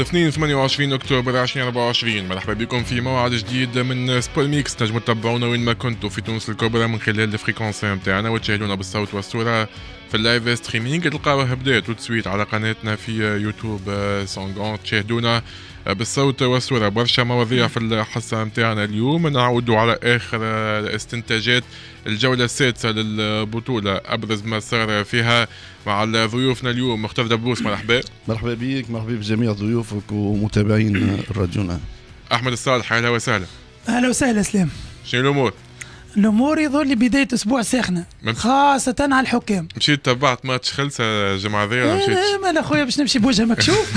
الاثنين 28 اكتوبر 2024 مرحبا بكم في موعد جديد من سبور ميكس نجم تتبعونا وين ما كنتوا في تونس الكبرى من خلال الفريكونسي نتاعنا وتشاهدونا بالصوت والصوره في اللايف ستريمينغ تلقاوها بدات وتسويت على قناتنا في يوتيوب سونغون تشاهدونا بالصوت والصوره برشا مواضيع في الحصه نتاعنا اليوم نعود على اخر الاستنتاجات الجولة السادسة للبطولة أبرز ما صار فيها مع ضيوفنا اليوم مختار دبوس مرحبا مرحبا بك مرحبا بجميع ضيوفك ومتابعين الراديونا أحمد الصالح أهلا وسهلا أهلا وسهلا سلام شنو الأمور؟ الامور يظل بدايه اسبوع ساخنه خاصه على الحكام مشيت تبعت ماتش خلصة الجمعه ذي ولا مشيت؟ مالا خويا باش نمشي بوجه مكشوف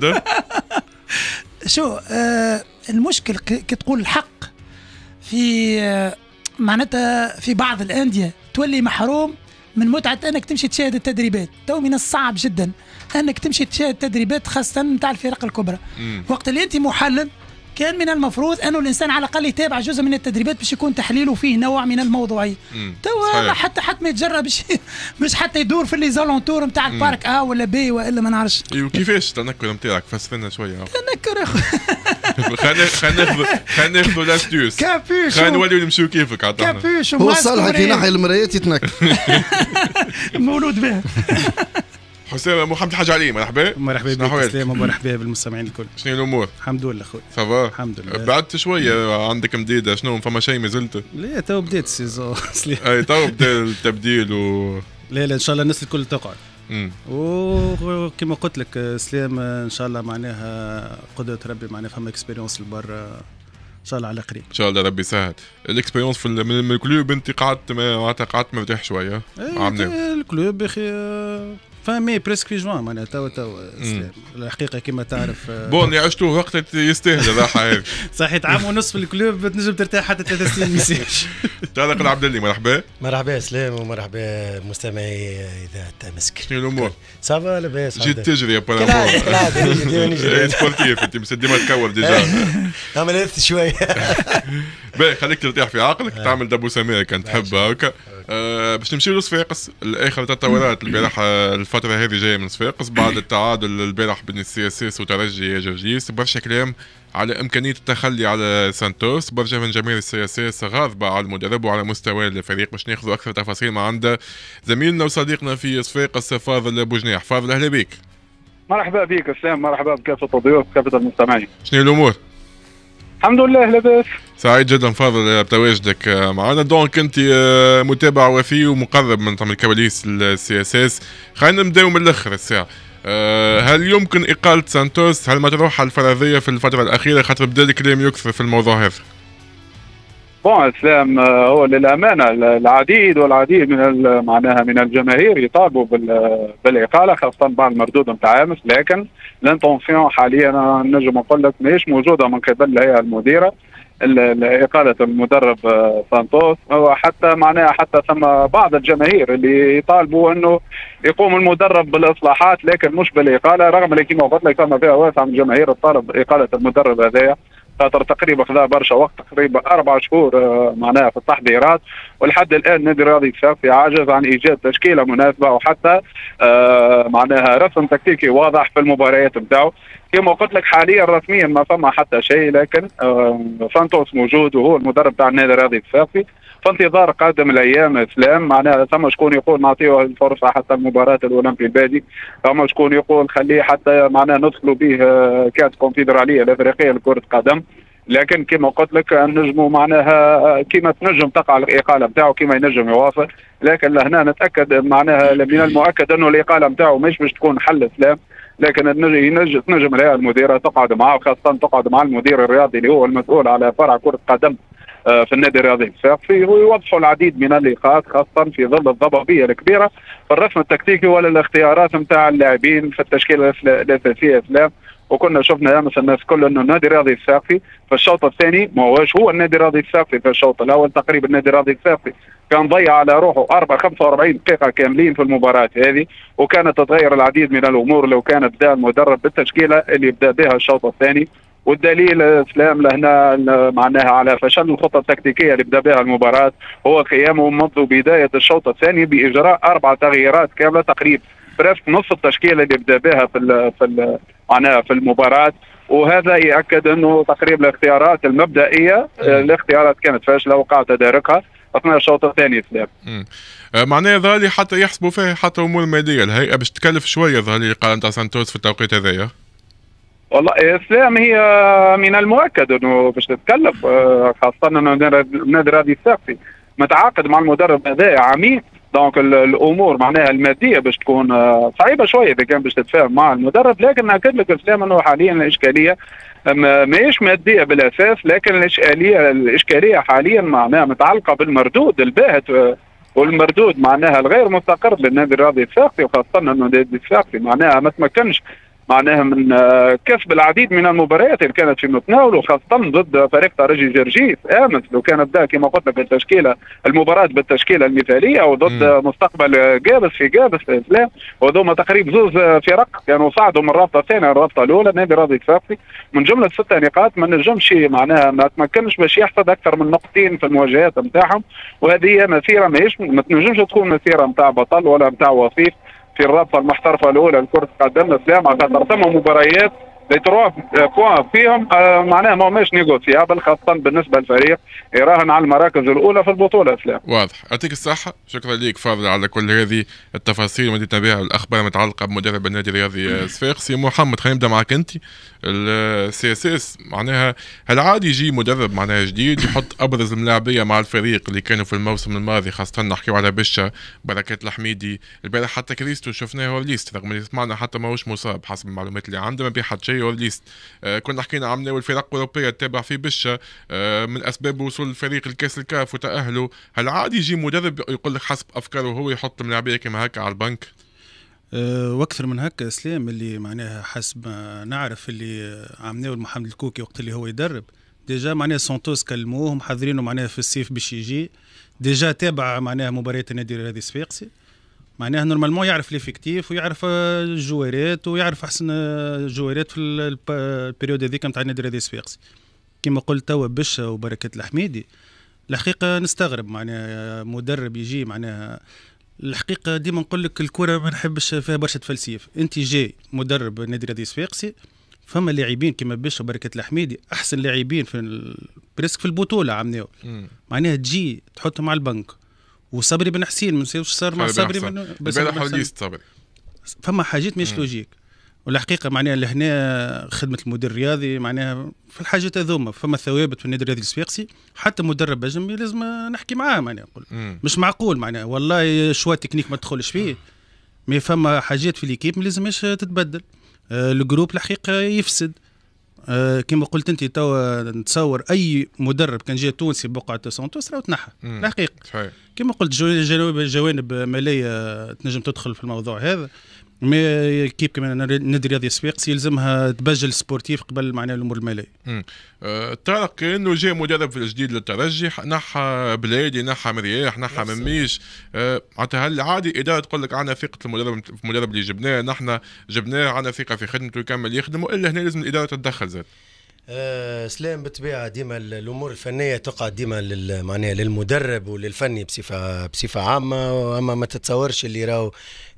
ده شو آه المشكل كي تقول الحق في آه معناتها في بعض الانديه تولي محروم من متعه انك تمشي تشاهد التدريبات تو من الصعب جدا انك تمشي تشاهد التدريبات خاصه نتاع الفرق الكبرى مم. وقت اللي انت محلل كان من المفروض انه الانسان على الاقل يتابع جزء من التدريبات باش يكون تحليله فيه نوع من الموضوعيه تو حتى حتى ما يتجرى باش مش حتى يدور في ليزالونتور نتاع البارك ا آه ولا بي والا ما نعرفش وكيفاش أيوه، التنكر نتاعك فسرنا شويه التنكر خلينا خلينا ناخذ خلينا ناخذ الاستيوس كابوش خلينا نوليو نمشيو كيفك عطانا كابوش هو صالحك ينحي المرايات يتنكر مولود به حسام محمد الحاج علي مرحبا مرحبا بك تسلم ومرحبا بالمستمعين الكل شنو الامور؟ الحمد لله خويا سافا الحمد لله بعدت شويه عندك مديده شنو فما شيء ما زلت؟ لا تو بديت السيزون اي تو بدا التبديل و لا لا ان شاء الله الناس الكل تقعد وكما قلت لك سلام ان شاء الله معناها قدره ربي معناها فما اكسبيريونس لبرا ان شاء الله على قريب ان شاء الله ربي يسهل الاكسبيرونس في من الكلوب انت قعدت معناتها قعدت مرتاح شويه ايه الكلوب يا اخي فمي بريسك في جوان معناها توا توا الحقيقه كما تعرف آه، بون اللي عشتوه وقت يستاهل الراحه هذه صحيت عام ونص في الكلوب تنجم ترتاح حتى ثلاث سنين ميساج طارق العبد اللي مرحبا مرحبا سلام ومرحبا مستمعي اذاعه تمسك شنو الامور؟ صافا لاباس جيت تجري ابارامون سبورتيف انت مسديما تكور ديجا عملت شويه باهي خليك ترتاح في عقلك آه. تعمل دبوسة سماء كان تحب هكا آه باش نمشيو لصفاقس اخر تطورات البارح أه، الفتره هذه جايه من صفاقس بعد التعادل البارح بين السي اس اس وترجي جرجيس برشا كلام على امكانيه التخلي على سانتوس برشا من جماهير السي اس اس غاضبه على المدرب وعلى مستوى الفريق باش ناخذوا اكثر تفاصيل ما عند زميلنا وصديقنا في صفاقس فاضل ابو جناح فاضل اهلا بك مرحبا بك اسلام مرحبا بكافه الضيوف كافه المستمعين شنو الامور؟ الحمد لله لاباس سعيد جدا فاضل بتواجدك آه، معنا دونك انت آه، متابع وفي ومقرب من طم كواليس السي اس اس خلينا نبداو من الاخر الساعه آه، هل يمكن اقاله سانتوس هل مطروحه الفرضيه في الفتره الاخيره خاطر بدا الكلام يكثر في الموضوع هذا بون اسلام آه، هو للامانه العديد والعديد من معناها من الجماهير يطالبوا بالاقاله خاصه بعد المردود نتاع امس لكن لانتونسيون حاليا نجم نقول لك ماهيش موجوده من قبل الهيئه المديره إقالة المدرب آه، سانتوس وحتى معناها حتى ثم بعض الجماهير اللي يطالبوا أنه يقوم المدرب بالإصلاحات لكن مش بالإقالة رغم اللي كما قلت لك ثم فيها واسع من الجماهير تطالب إقالة المدرب هذايا خاطر تقريبا خذا برشا وقت تقريبا اربع شهور آه، معناها في التحضيرات ولحد الان النادي الرياضي في عاجز عن ايجاد تشكيله مناسبه وحتى آه، معناها رسم تكتيكي واضح في المباريات بتاعه كما قلت لك حاليا رسميا ما فما حتى شيء لكن سانتوس موجود وهو المدرب تاع النادي الرياضي الصافي في انتظار قادم الايام اسلام معناها ثم شكون يقول نعطيه الفرصه حتى المباراه الاولمبي البادي ثم شكون يقول خليه حتى معناها ندخلوا به آه، كاس الكونفدراليه الافريقيه لكره قدم لكن كما قلت لك النجم معناها آه، كما تنجم تقع الاقاله نتاعو كما ينجم يوافق لكن لهنا نتاكد معناها من المؤكد انه الاقاله نتاعو مش باش تكون حل اسلام لكن تنجم ريال المديره تقعد معه خاصه تقعد مع المدير الرياضي اللي هو المسؤول على فرع كره قدم آه، في النادي الرياضي الصفاقسي ويوضحوا العديد من اللقاءات خاصه في ظل الضبابيه الكبيره في الرسم التكتيكي ولا الاختيارات نتاع اللاعبين في التشكيله الاساسيه أفلام وكنا شفنا امس الناس كل انه النادي الرياضي الساقي في الشوط الثاني ما هوش هو النادي الرياضي الساقي في الشوط الاول تقريبا النادي الرياضي الساقي كان ضيع على روحه 4 45 دقيقة كاملين في المباراة هذه وكانت تتغير العديد من الأمور لو كان بدا المدرب بالتشكيلة اللي بدا بها الشوط الثاني والدليل اسلام لهنا معناها على فشل الخطه التكتيكيه اللي بدا بها المباراه هو قيامه منذ بدايه الشوط الثاني باجراء اربع تغييرات كامله تقريبا برفت نص التشكيله اللي بدا بها في الـ في الـ معناها في المباراه وهذا ياكد انه تقريبا الاختيارات المبدئيه نعم. الاختيارات كانت فاشله وقع تداركها اثناء الشوط الثاني في اللعب. آه، معناها ظهر لي حتى يحسبوا فيه حتى امور ماليه الهيئه باش تكلف شويه ظهر لي قال نتاع سانتوس في التوقيت هذايا. والله آه، السلام هي من المؤكد انه باش تتكلف آه، خاصه انه نادي رادي الساقسي متعاقد مع المدرب هذا عميق دونك الامور معناها الماديه باش تكون صعيبه شويه اذا كان باش تتفاهم مع المدرب لكن ناكد لك السلام انه حاليا الاشكاليه ماهيش ماديه بالاساس لكن الاشكاليه الاشكاليه حاليا معناها متعلقه بالمردود الباهت والمردود معناها الغير مستقر للنادي الرياضي الساقسي وخاصه انه النادي الساقسي معناها ما تمكنش معناها من آه، كسب العديد من المباريات اللي كانت في متناوله خاصه ضد فريق ترجي جرجيس امس لو كانت ده كما قلت لك التشكيله المباراه بالتشكيله المثاليه وضد م. مستقبل جابس في جابس الاسلام آه، وذوما تقريبا زوز آه، فرق كانوا صعدوا من الرابطه الثانيه الرابطه الاولى نادي راضي الفاقسي من جمله ستة نقاط ما نجمش معناها ما تمكنش باش يحصد اكثر من نقطتين في المواجهات نتاعهم وهذه مسيره ماهيش ما تنجمش تكون مسيره نتاع بطل ولا نتاع وصيف في الرابطه المحترفه الاولى لكره القدم الاسلام على خاطر ثم مباريات لي تروا آه، بوان فيهم آه، معناها ما ماش نيغوسيابل خاصه بالنسبه للفريق يراهن على المراكز الاولى في البطوله اسلام واضح يعطيك الصحه شكرا لك فاضل على كل هذه التفاصيل واللي تابعها الاخبار المتعلقه بمدرب النادي الرياضي صفاقسي آه، محمد خلينا نبدا معك انت السي اس اس معناها هل عادي يجي مدرب معناها جديد يحط ابرز الملاعبيه مع الفريق اللي كانوا في الموسم الماضي خاصه نحكيو على بشا بركات الحميدي البارح حتى كريستو شفناه هو ليست رغم اللي سمعنا حتى ماهوش مصاب حسب المعلومات اللي عندنا ما حد شيء هو ليست آه كنا حكينا ناوي الفرق الاوروبيه تتابع في بشا آه من اسباب وصول الفريق لكاس الكاف وتاهله هل عادي يجي مدرب يقول لك حسب افكاره هو يحط الملاعبيه كما هكا على البنك أه، واكثر من هكا اسلام اللي معناها حسب ما نعرف اللي عمناه محمد الكوكي وقت اللي هو يدرب ديجا معناها سانتوس كلموه محضرينه معناها في الصيف باش يجي ديجا تابع معناها مباريات النادي الرياضي الصفاقسي معناها نورمالمون يعرف ليفيكتيف ويعرف الجوارات ويعرف احسن الجوارات في البريود هذيك نتاع النادي الرياضي الصفاقسي كما قلت توا بشا وبركات الحميدي الحقيقه نستغرب معناها مدرب يجي معناها الحقيقه ديما نقول لك الكره ما نحبش فيها برشا تفلسيف انت جاي مدرب نادي رديس صفاقسي فما لاعبين كما باشا بركه الحميدي احسن لاعبين في ال... بريسك في البطوله عمناو معناها تجي تحطهم على البنك وصبري بن حسين ما نساوش صار مع صبري بن بس صبري فما حاجات مش لوجيك والحقيقه معناها لهنا خدمه المدير الرياضي معناها في الحاجات هذوما فما ثوابت في النادي الرياضي الصفاقسي حتى مدرب اجنبي لازم نحكي معاه معناها نقول مش معقول معناها والله شوية تكنيك ما تدخلش فيه مي فما حاجات في ليكيب ما لازمش تتبدل آه، الجروب الحقيقه يفسد آه، كما قلت انت توا نتصور اي مدرب كان جاي تونسي بقعه سانتوس راهو تنحى الحقيقه كما قلت جوانب ماليه تنجم تدخل في الموضوع هذا مي كيب كمان نادي رياضي صفاقس يلزمها تبجل سبورتيف قبل معناها الامور الماليه. أه طارق كانه جاء مدرب الجديد للترجي نحى بلادي نحى مرياح نحى مميش أه، معناتها أه هل عادي اداره تقول لك عندنا ثقه المدرب في المدرب اللي جبناه نحن جبناه عندنا ثقه في خدمته يكمل يخدمه الا هنا لازم الاداره تتدخل زاد. آه، سلام بالطبيعه ديما الامور الفنيه تقع ديما معناها للمدرب وللفني بصفه بصفه عامه اما ما تتصورش اللي راهو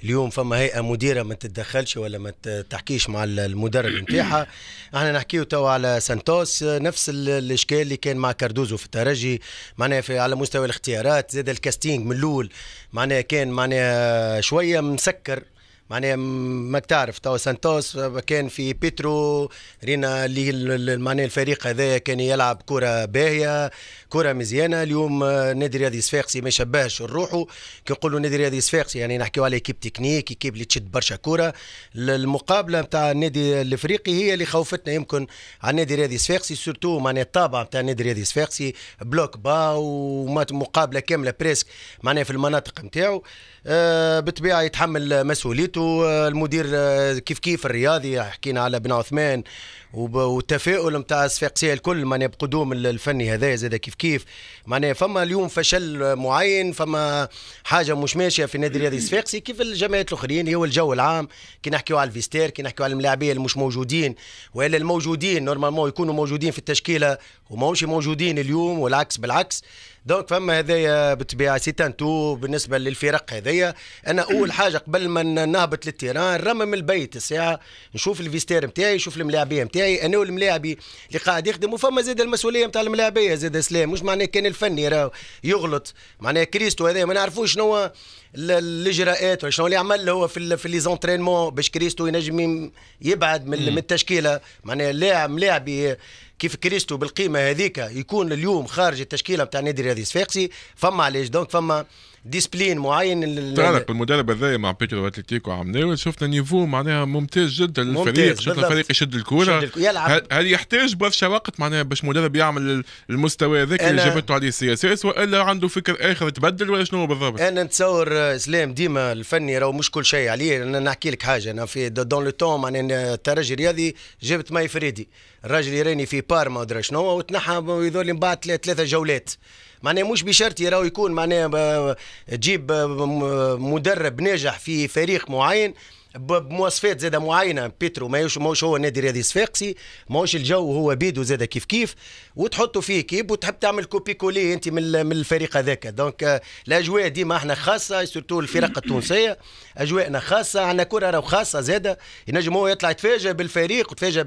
اليوم فما هيئه مديره ما تتدخلش ولا ما تحكيش مع المدرب نتاعها احنا نحكيو تو على سانتوس نفس الاشكال اللي كان مع كاردوزو في الترجي معناها في على مستوى الاختيارات زاد الكاستينج من الاول معناها كان معناها شويه مسكر معناها ماك تعرف توا سانتوس كان في بيترو رينا اللي معناها الفريق هذا كان يلعب كره باهيه كره مزيانه اليوم آه، نادي رياضي صفاقسي ما يشبهش روحه كي نقولوا نادي رياضي صفاقسي يعني نحكيو على كيب تكنيك كيب اللي تشد برشا كره المقابله نتاع النادي الافريقي هي اللي خوفتنا يمكن على النادي رياضي صفاقسي سورتو معناها الطابع نتاع النادي رياضي صفاقسي بلوك با ومقابله كامله بريسك معناها في المناطق نتاعو بالطبيعة بطبيعه يتحمل مسؤوليته آه، المدير آه، كيف كيف الرياضي حكينا على بن عثمان والتفاؤل نتاع الصفاقسيه الكل معناها بقدوم الفني هذا زاد كيف كيف معناها فما اليوم فشل معين فما حاجه مش ماشيه في النادي الرياضي الصفاقسي كيف الجمعيات الاخرين هو الجو العام كي نحكيو على الفيستير كي نحكيو على الملاعبيه اللي مش موجودين والا الموجودين نورمالمون يكونوا موجودين في التشكيله وماهمش موجودين اليوم والعكس بالعكس دونك فما هذايا بالطبيعه سي تو بالنسبه للفرق هذايا انا اول حاجه قبل ما نهبط للتيران رمم البيت الساعه نشوف الفيستير نتاعي نشوف الملاعبيه نتاعي انا والملاعبي اللي قاعد يخدم وفما زاد المسؤوليه نتاع الملاعبيه زاد سلام مش معناه كان الفني راهو يغلط معناه كريستو هذايا ما نعرفوش شنو الاجراءات ولا شنو اللي عمل هو في في لي زونترينمون باش كريستو ينجم يبعد من, من التشكيله معناه لاعب ملاعبي كيف كريستو بالقيمه هذيك يكون اليوم خارج التشكيله بتاع نادي الرياضي الصفاقسي فما علاش دونك فما ديسبلين معين تعرف المدرب هذايا مع بيترو اتلتيكو ناول شفنا نيفو معناها ممتاز جدا للفريق شفنا الفريق يشد الكوره هل يحتاج برشا وقت معناها باش مدرب يعمل المستوى هذاك اللي جابته عليه السي اس اس والا عنده فكر اخر تبدل ولا شنو بالضبط؟ انا نتصور اسلام آه، ديما الفني راهو مش كل شيء عليه انا نحكي لك حاجه انا في دون لو تون معناها الترجي الرياضي جبت ماي فريدي الراجل يراني في بارما ودرا شنو وتنحى من بعد ثلاثه جولات معناه مش بشرط يراو يكون معناه تجيب مدرب ناجح في فريق معين بمواصفات زاده معينه بيترو ماهوش ماهوش هو نادي رياضي صفاقسي ماهوش الجو هو بيدو زاده كيف كيف وتحطه فيه كيب وتحب تعمل كوبي كولي انت من الفريق هذاك دونك آه، الاجواء ديما احنا خاصه سورتو الفرق التونسيه اجواءنا خاصه عندنا كره راهو خاصه زاده ينجم هو يطلع يتفاجئ بالفريق وتفاجئ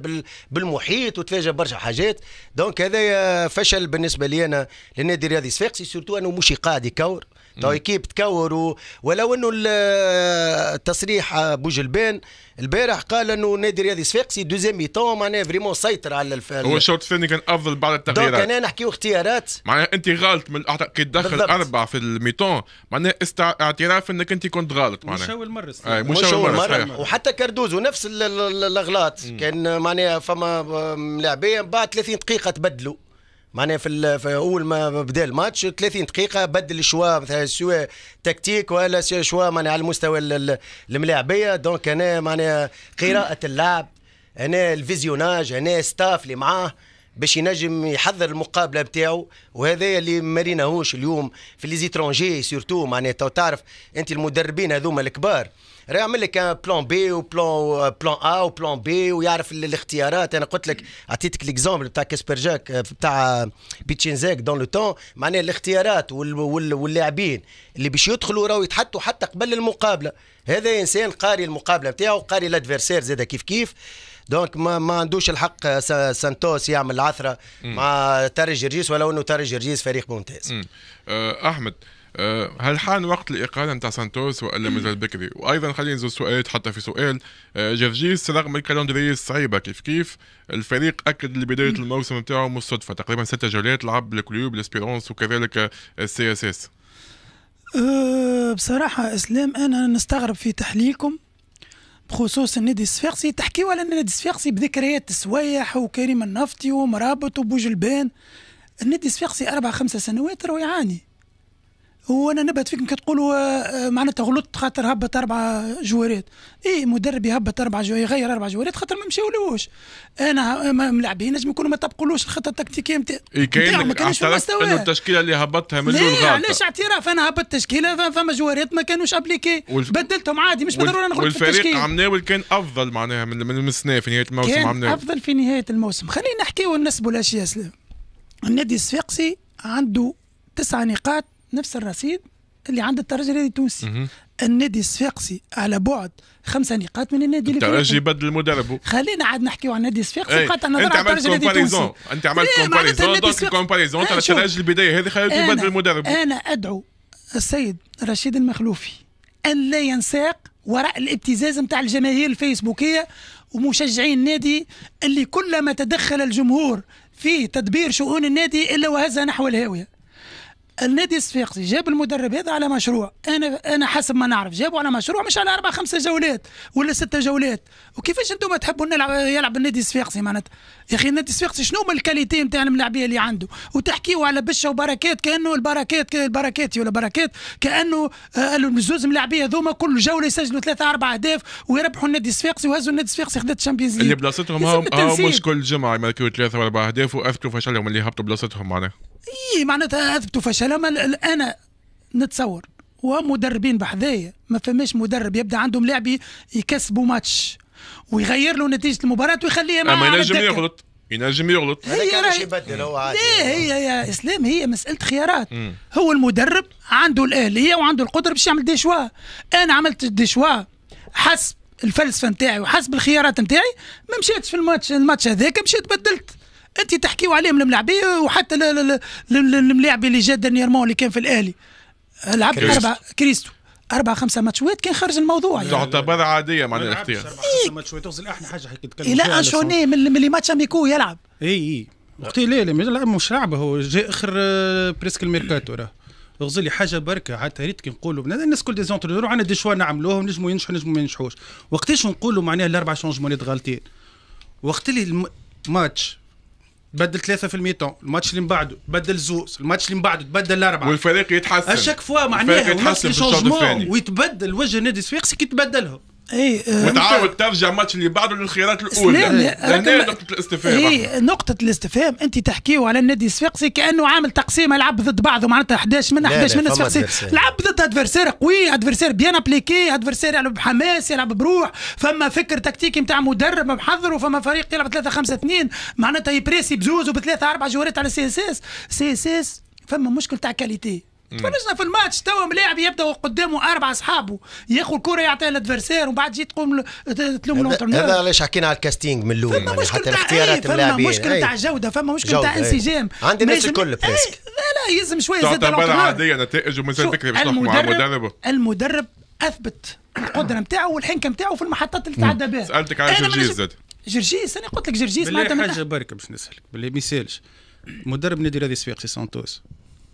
بالمحيط وتفاجئ برشا حاجات دونك هذا فشل بالنسبه لي انا للنادي الرياضي الصفاقسي سورتو انه مش قاعد يكور تو طيب كيب تكور ولو انه التصريح بوجلبان البارح قال انه نادي رياضي صفاقسي دوزيام ميتون معناها فريمون سيطر على الفريق هو الشوط الثاني كان افضل بعد التغييرات دونك انا نحكيو اختيارات معناها انت غلط من كي تدخل اربع في الميتون معناها استع... اعتراف انك انت كنت غلط معناها مش اول مره مش, اول مره, وحتى كاردوزو نفس الاغلاط كان معناها فما لاعبين بعد 30 دقيقه تبدلوا معناها في, في اول ما بدا الماتش 30 دقيقه بدل شوا مثلا سواء تكتيك ولا شوا معناها على المستوى الملاعبيه دونك انا معناها قراءه اللعب هنا الفيزيوناج هنا ستاف اللي معاه باش ينجم يحضر المقابله نتاعو وهذا اللي ما اليوم في لي زيترونجي سورتو معناتها تعرف انت المدربين هذوما الكبار راه يعمل لك بلان بي وبلان بلان ا وبلان بي ويعرف الاختيارات انا قلت لك اعطيتك ليكزومبل بتاع كاسبر جاك euh، بتاع بيتشينزاك دون لو تون معناها الاختيارات واللاعبين اللي باش يدخلوا راهو يتحطوا حتى قبل المقابله هذا انسان قاري المقابله نتاعو قاري لادفيرسير زاد كيف كيف دونك ما, ما عندوش الحق آه، سانتوس يعمل العثره مع تاري جرجيس ولو انه تاري جرجيس فريق ممتاز آه، احمد آه، هل حان وقت الاقاله نتاع سانتوس ولا مازال بكري؟ وايضا خلينا نزيد سؤال حتى في سؤال جرجيس رغم الكالندري الصعيبه كيف كيف الفريق اكد لبدايه الموسم نتاعو مصدفه تقريبا ست جولات لعب الكلوب الاسبيرونس وكذلك السي اس اس. أه بصراحه اسلام انا نستغرب في تحليلكم بخصوص النادي الصفاقسي تحكيو على النادي الصفاقسي بذكريات السوايح وكريم النفطي ومرابط وبوجلبان النادي الصفاقسي اربع خمسة سنوات راهو يعاني وانا نبهت فيكم كتقولوا آه، معناتها غلطت خاطر هبط اربع جوارات اي مدرب يهبط اربع جوارات يغير اربع جوارات خاطر ما مشاولوش انا ملاعبين نجم يكونوا ما طبقولوش الخطه التكتيكيه نتاع إيه، كاين ما كانش في المستوى انه التشكيله اللي هبطتها من غلط غلطه علاش اعتراف انا هبطت تشكيله فما جوارات ما كانوش ابليكي والف... بدلتهم عادي مش بالضروره نغلط والفريق في التشكيل عمناول كان افضل معناها من من السنه في نهايه الموسم كان عمناول افضل في نهايه الموسم خلينا نحكيو ونسبوا الاشياء سلام النادي الصفاقسي عنده تسع نقاط نفس الرصيد اللي عند الترجي التونسي النادي الصفاقسي على بعد خمسة نقاط من النادي الترجي بدل المدرب خلينا عاد نحكيو عن النادي الصفاقسي بقات إيه، النظر على الترجي كومباريزون التونسي انت عملت كومباريزون دونك كومباريزون تاع الترجي البدايه هذه خليته يبدل المدرب انا ادعو السيد رشيد المخلوفي ان لا ينساق وراء الابتزاز نتاع الجماهير الفيسبوكيه ومشجعين النادي اللي كلما تدخل الجمهور في تدبير شؤون النادي الا وهزها نحو الهاويه النادي الصفاقسي جاب المدرب هذا على مشروع انا انا حسب ما نعرف جابوا على مشروع مش على اربع خمسه جولات ولا سته جولات وكيفاش انتم تحبوا نلعب يلعب النادي الصفاقسي معناتها يا اخي النادي الصفاقسي شنو هما الكاليتي نتاع الملاعبيه اللي عنده وتحكيوا على بشه وبركات كانه البركات البركاتي ولا بركات كانه آه، قالوا الزوز ملاعبيه هذوما كل جوله يسجلوا ثلاثه اربع اهداف ويربحوا النادي الصفاقسي وهزوا النادي الصفاقسي خدت الشامبيونز ليج اللي بلاصتهم هاو مش كل جمعه يملكوا ثلاثه واربع اهداف واذكروا فشلهم اللي هبطوا بلاصتهم معناها اي معناتها اثبتوا فشلهم انا نتصور ومدربين بحذايا ما فماش مدرب يبدا عندهم لاعب يكسبوا ماتش ويغير له نتيجه المباراه ويخليها معاه اما ينجم يغلط ينجم يغلط هي يبدل هو عادي هي يا اسلام هي مساله خيارات مم. هو المدرب عنده الاهليه وعنده القدره باش يعمل ديشوا انا عملت ديشوا حسب الفلسفه نتاعي وحسب الخيارات نتاعي ما مشيتش في الماتش الماتش هذاك مشيت بدلت انت تحكيو عليهم الملاعبيه وحتى الملاعب اللي جا دنييرمون اللي كان في الاهلي لعب اربع كريستو اربع خمسه ماتشوات كان خرج الموضوع يعني تعتبر طيب، عاديه مع الاختيار إيه. ماتشوات تغزل احنا حاجه حكي نتكلم الى لا شوني من اللي ماتش اميكو يلعب اي اي وقتي لا لا مش لعبه هو جاء اخر آه، بريسك الميركاتو راه غزلي حاجه بركه حتى ريت كي نقولوا الناس كل دي عندنا دي شوا نعملوهم نجموا ينجحوا نجموا ما ينجحوش وقتاش نقولوا معناها الاربع شونجمونات غالطين وقت اللي الماتش تبدل ثلاثة في الميتون، الماتش اللي من بعده تبدل زوز، الماتش اللي من بعده تبدل الأربعة والفريق يتحسن اشاك فوا معناها الفريق يتحسن في ويتبدل وجه نادي الصفاقسي كي تبدلهم اي آه، وتعاود ترجع ماتش اللي بعده للخيارات الاولى هنا نقطه الاستفهام اي نقطه الاستفهام انت تحكيه على النادي الصفاقسي كانه عامل تقسيمه يلعب ضد بعضه معناتها 11 من 11 من الصفاقسي لعب ضد ادفرسير قوي ادفرسير بيان ابليكي ادفرسير يلعب بحماس يلعب بروح فما فكر تكتيكي نتاع مدرب محضر فما فريق يلعب 3 5 2 معناتها يبريسي بزوز وبثلاثه اربعه جوارات على سي اس اس سي اس اس فما مشكل تاع كاليتي تفرجنا في الماتش توا ملاعب يبدا قدامه اربع اصحابه ياخذ الكره يعطيها للادفرسير ومن بعد تجي تقوم تلوم الانترنور هذا علاش حكينا على الكاستينج من الاول يعني حتى الاختيارات إيه، فما مشكله إيه. تاع جوده فما مشكله تاع انسجام إيه. عندي الناس الكل بريسك لا لا يلزم شويه زاد تعتبر عاديه نتائج ومازال تكذب المدرب المدرب اثبت القدره نتاعو والحنكه نتاعو في المحطات اللي تعدى بها سالتك على جرجيس زاد جرجيس انا قلت لك جرجيس معناتها حاجه برك باش نسالك بالله ما يسالش مدرب نادي رادي سفاقسي سانتوس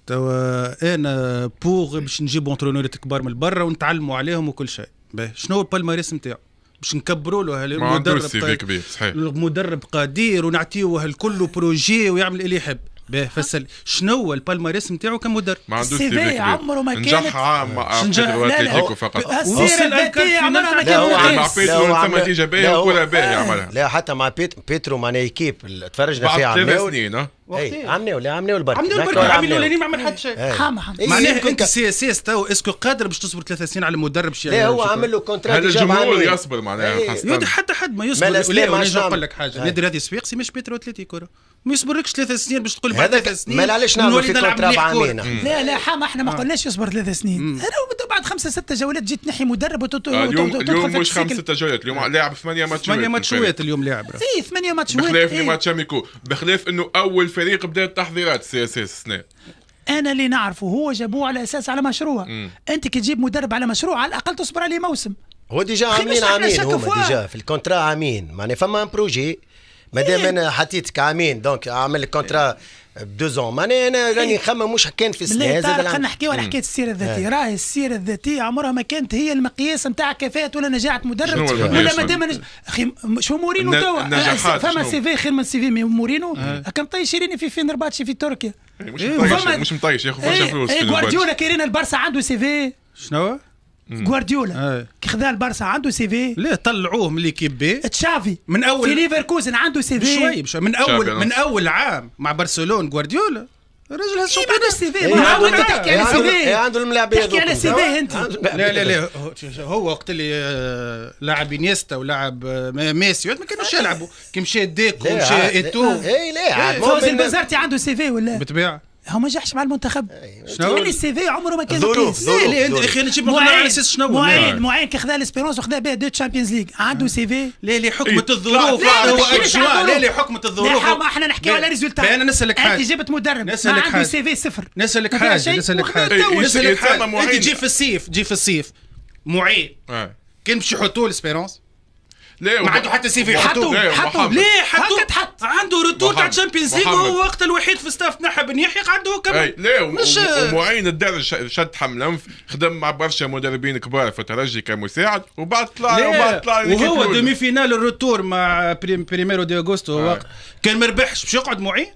توا انا بوغ باش نجيب اونترونورات كبار من برا ونتعلموا عليهم وكل شيء شنو البالماريس نتاعو باش نكبروا له المدرب طيب. كبير صحيح المدرب قدير ونعطيه الكل بروجي ويعمل اللي يحب باه فسل شنو هو البالماريس نتاعو كمدرب؟ ما عندوش سي في عمره ما كان نجح عام اتلتيكو فقط السيره الذاتيه عمرها ما كان مع بيترو ثم نتيجه باهيه كلها باهيه عملها لا حتى مع بيترو معناها ايكيب تفرجنا فيها بعد ثلاث سنين وقتها إيه، عمني ولا عمني والبركي عمني برك العامين الاولانيين ما عمل حد شيء خامة خامة إيه، معناها إيه، كنت سي اس اس تو اسكو قادر باش تصبر ثلاث سنين على المدرب شي لا يعني هو عمل له كونترا هذا الجمهور يصبر معناها خاصة حتى حد ما يصبر لا نقول لك حاجة نادي هذه سويقسي مش بيترو اتليتيكو ما يصبركش ثلاث سنين باش تقول بعد ثلاث سنين ما علاش نعملوا في كونترا بعامين لا لا حما احنا ما آه. قلناش يصبر ثلاث سنين انا بعد خمسة ستة جولات جيت تنحي مدرب آه، اليوم اليوم مش خمسة ستة جولات اليوم آه. لاعب ثمانية ماتشات ثمانية ماتشات اليوم لاعب اي ثمانية ماتشات بخلاف ماتش اميكو بخلاف انه اول الفريق بدا التحضيرات سي اس اس انا اللي نعرفه هو جابوه على اساس على مشروع مم. انت كي تجيب مدرب على مشروع على الاقل تصبر عليه موسم هو ديجا عاملين عامين هما ديجا في الكونترا عامين معناها فما ان بروجي مادام انا حطيتك عامين دونك عامل الكونترا كونترا بدو زون ماني انا إيه. راني خمم مش كان في السنه هذا خلينا نحكيو على حكايه السيره الذاتيه آه. راهي السيره الذاتيه عمرها ما كانت هي المقياس نتاع كفاءه ولا نجاعه مدرب ولا ما دام اخي شو مورينو توا فما سي في خير من سي في مورينو آه. كان طيش يريني في فينرباتشي في تركيا إيه، إيه، مش مطيش يا مطيش ياخذ فلوس غوارديولا كيرينا البارسا عنده سي في شنو غوارديولا كي خذا البارسا عنده سي في لا طلعوه من ليكيب بي تشافي من اول في ليفركوزن عنده سي في بشوي بشوي من اول آه. من اول عام مع برشلونه غوارديولا الراجل هذا إيه، شوف عنده السي إيه، في ما هو انت تحكي على السي في عنده إيه، الملاعبين تحكي على السي في انت لا لا لا هو وقت اللي آه، لاعب انيستا ولاعب آه، ميسي ما كانوش يلعبوا كي مشى ديكو مشى ايتو اي لا فوز البازارتي عنده سي في ولا بالطبيعه هو ما نجحش مع المنتخب إيه. شنو السي في عمره ما كان ظروف لا اخي نجيب معين شنو معين معين كي خذا ليسبيرونس وخذا بها دو تشامبيونز ليغ عنده إيه. سي في لا لا حكمة إيه. الظروف لا لا حكمة الظروف احنا نحكي على ريزولتا انا نسالك حاجه انت جبت مدرب نسالك حاجه سي في صفر نسالك حاجه نسالك حاجه نسالك حاجه انت جي في الصيف جي في الصيف معين آه. كان باش يحطوه ليسبيرونس ليه ما عنده حتى سي في حطوا حطوا ليه حطوا حط عنده روتور تاع تشامبيونز ليغ وهو وقت الوحيد في ستاف نحى بن يحيى قعدوا كمل ليه مش ومعين الدار شد حملنف خدم مع برشا مدربين كبار في الترجي كمساعد وبعد طلع وبعد طلع وهو دومي فينال الروتور مع بريميرو دي اغوستو وقت كان ما ربحش باش يقعد معين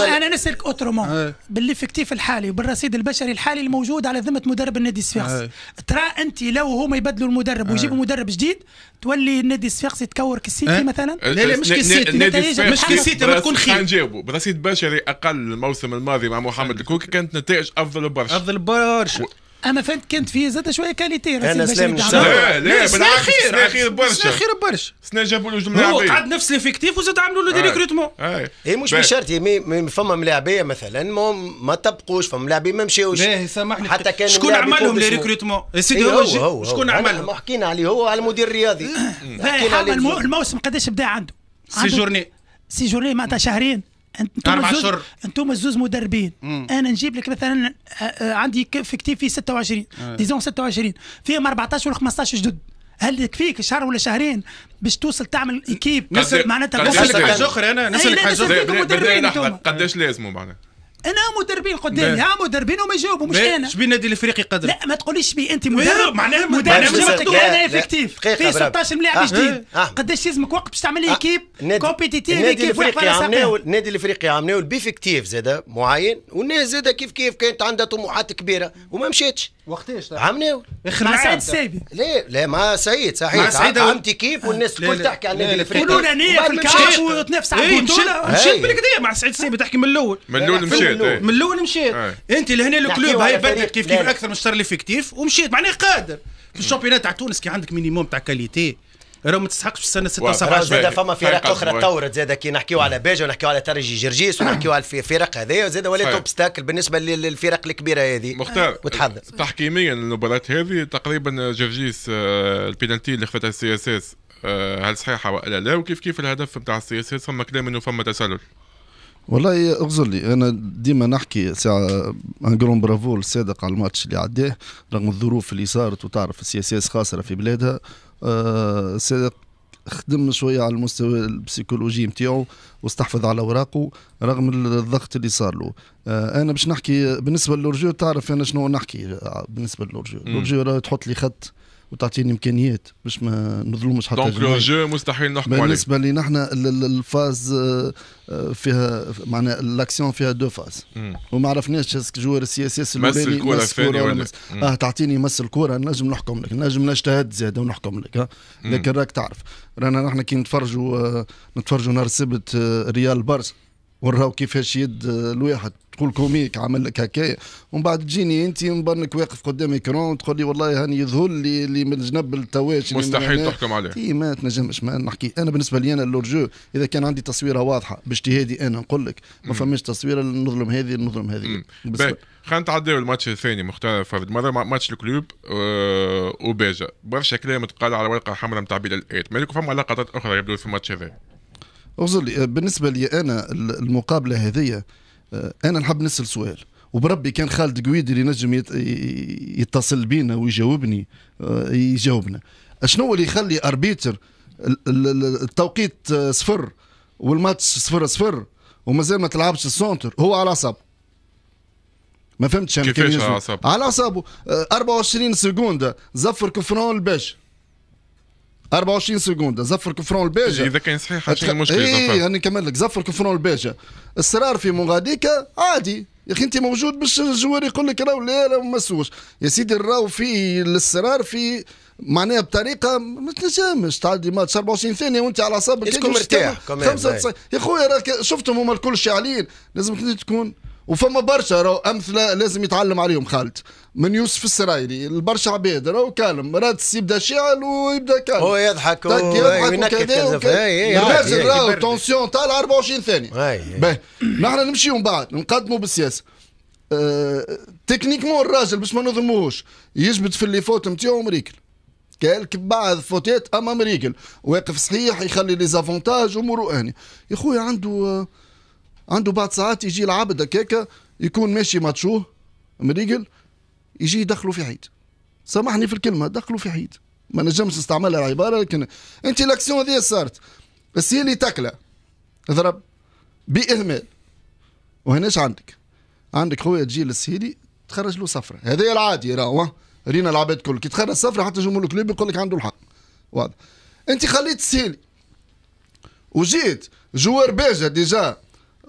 انا نسالك اوترومون بالليفكتيف الحالي وبالرصيد البشري الحالي الموجود على ذمه مدرب النادي الصفاقسي ترى انت لو هما يبدلوا المدرب ويجيبوا مدرب جديد تولي لي نادي الصفاقسي تكور كالسيتي مثلا أه، لا لا مش كالسيتي نتائج مش كالسيتي ما تكون خير نجاوبوا برصيد بشري اقل الموسم الماضي مع محمد الكوكي كانت نتائج افضل برشا افضل برشا اما فهمت كانت فيه زاد شويه كاليتي انا سلام لا لا سنا خير برشا سنا خير برشا سنا جابوا له جمله هو قعد نفس ليفيكتيف وزاد عملوا له آه. دي ريكروتمون اي آه. إيه، مش بشرط يعني فما ملاعبيه مثلا ما طبقوش فما ملاعبيه ما مشاوش سامحني حتى كان شكون عملهم لي ريكروتمون سيدي إيه، هو, شكون عملهم حكينا عليه هو على المدير الرياضي حكينا عليه الموسم قداش بدا عنده سي جورني سي جورني معناتها شهرين انتم الزوز انتم الزوز مدربين مم. انا نجيب لك مثلا آه، آه، عندي في كتيب فيه 26 آه. ديزون 26 فيهم 14 ولا 15 جدد هل يكفيك شهر ولا شهرين باش توصل تعمل ايكيب معناتها نسالك حاجه اخرى انا نسالك حاجه اخرى قداش لازموا معناتها انا مدربين قدامي ها مدربين وما يجاوبوا مش انا شبي النادي الافريقي قدر لا ما تقوليش بي انت مدرب معناها مدرب جبتك انا افكتيف في 16 ملاعب جديد قداش يلزمك وقت باش تعمل آه، ايكيب كومبيتيتيف ايكيب النادي الافريقي عملناه بيفكتيف زاده معين والناس زاده كيف كيف كانت عندها طموحات كبيره وما مشاتش وقتاش طيب. عام ناول مع سعيد السيبي ليه لا ما سعيد صحيح مع سعيد عمتي كيف آه، والناس الكل تحكي على النادي الافريقي قولوا لنا في الكاف وتنافس على إيه، البطوله مشيت إيه. بالكدا مع سعيد السيبي تحكي من الاول من الاول مشيت من الاول مشيت آه. انت لهنا الكلوب هاي بدات كيف كيف اكثر من الشهر اللي فيكتيف ومشيت معناه قادر في الشامبيونات تاع تونس كي عندك مينيموم تاع كاليتي راه ما تستحقش في السنه 76 زاد فما فرق اخرى طورت زاد كي نحكيو على باجا ونحكيو على ترجي جرجيس ونحكيو على الفرق هذه زاد ولات اوبستاكل بالنسبه للفرق الكبيره هذه مختار وتحضر تحكيميا المباريات هذه تقريبا جرجيس آه، البينالتي اللي خفتها السي اس اس آه، هل صحيحه ولا لا وكيف كيف الهدف نتاع السي اس اس فما كلام انه فما تسلل والله اغزر لي انا ديما نحكي ساعه ان جرون برافو للصادق على الماتش اللي عداه رغم الظروف اللي صارت وتعرف السي اس اس خاسره في بلادها آه، خدم شويه على المستوى البسيكولوجي نتاعو واستحفظ على اوراقه رغم الضغط اللي صار له آه انا باش نحكي بالنسبه للورجو تعرف انا شنو نحكي بالنسبه للورجو الورجو تحط لي خط وتعطيني امكانيات باش ما نظلمش حتى دونك لو جو مستحيل نحكم عليه بالنسبه لي نحن الفاز آه، آه، فيها معناها الاكسيون فيها دو فاز وما عرفناش جوار السي اس مس الكوره مس ولا اه تعطيني مس الكوره نجم نحكم لك نجم نجتهد زاد ونحكم لك لكن راك تعرف رانا نحن كي نتفرجوا آه، نتفرجوا نهار السبت ريال برشا ونراو كيفاش يد الواحد تقول كوميك عمل لك هكايا ومن بعد تجيني انت مبنك واقف قدام ايكرون تقول لي والله هاني يظهر لي اللي من جنب التواجد مستحيل تحكم عليه اي ما تنجمش ما نحكي انا بالنسبه لي انا اللورجو اذا كان عندي تصويره واضحه باجتهادي انا نقول لك ما فماش تصويره نظلم هذه نظلم هذه خلينا نتعداو الماتش الثاني مختار فرد مره ماتش الكلوب آه، وباجا برشا كلام تقال على ورقه حمراء نتاع بلال الايت مالك فما لقطات اخرى يبدو في الماتش هذا اغزر لي بالنسبه لي انا المقابله هذه آه، انا نحب نسال سؤال وبربي كان خالد قويدي اللي نجم يتصل بينا ويجاوبني آه، يجاوبنا شنو اللي يخلي اربيتر التوقيت آه، صفر والماتش صفر صفر ومازال ما تلعبش السونتر هو على اعصابه ما فهمتش انا كيفاش على اعصابه على اعصابه 24 سكوندة زفر كفران الباش 24 سكوند زفر كفرون الباجة إذا كان صحيح حتى المشكلة إيه يعني نكمل لك زفر كفرون الباجة السرار في مغاديكا عادي يا اخي انت موجود باش الجوار يقول لك راهو لا راهو ما سوش يا سيدي راهو في السرار في معناها بطريقه ما تنجمش تعدي ماتش 24 ثانيه وانت على اعصابك مرتاح 95 يا خويا راك شفتهم هما الكل شاعلين لازم تكون وفما برشا راهو امثله لازم يتعلم عليهم خالد من يوسف السرايلي البرشا عباد راهو كالم راد يبدا شعل ويبدا كالم هو يضحك ويضحك وكذا الراجل راهو تونسيون تاع 24 ثانيه باهي نحن نمشيو من بعد نقدموا بالسياسه أه... تكنيكمون الراجل باش ما نظلموهوش يجبد في اللي فوت نتاعو امريكا كالك بعض فوتات اما مريكل واقف صحيح يخلي لي زافونتاج امور اني يا خويا عنده أه... عنده بعض ساعات يجي العبد هكاكا يكون ماشي ماتشوه مريقل يجي يدخلوا في عيد سامحني في الكلمه دخلوا في عيد ما نجمش نستعمل العباره لكن انت الاكسيون هذه صارت السيلي تاكلة اضرب باهمال وهناش عندك عندك خويا تجي للسيلي تخرج له صفرة هذا العادي راهو رينا العباد كل كي تخرج صفرة حتى جمهور الكلوب يقول لك عنده الحق واضح انت خليت السيلي وجيت جوار باجة ديجا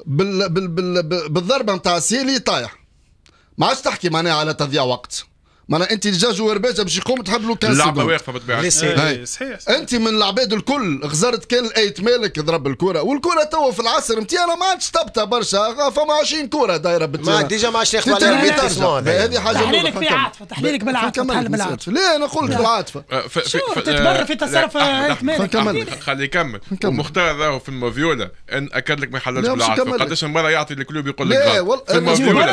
بال بال بال بالضربه نتاع سيلي طايح ما عادش تحكي معناها على تضييع وقت معناها انت ديجا جوار باجا باش يقوم تحب له كان اللعبه واقفه بالطبيعه صحيح صحيح انت من العباد الكل غزرت كان الايت مالك ضرب الكره والكره توا في العصر نتاعنا ما عادش تبتا برشا فما 20 كره دايره بالتيران ما ديجا ما عادش ياخذ عليها هذه حاجه تحليلك في عاطفه تحليلك بالعاطفه لا انا قلت بالعاطفه تتبرر في تصرف ايت مالك خليه يكمل مختار راهو في المافيولا ان اكد لك ما يحللش بالعاطفه قداش من مره يعطي الكلوب يقول لك لا والله في المافيولا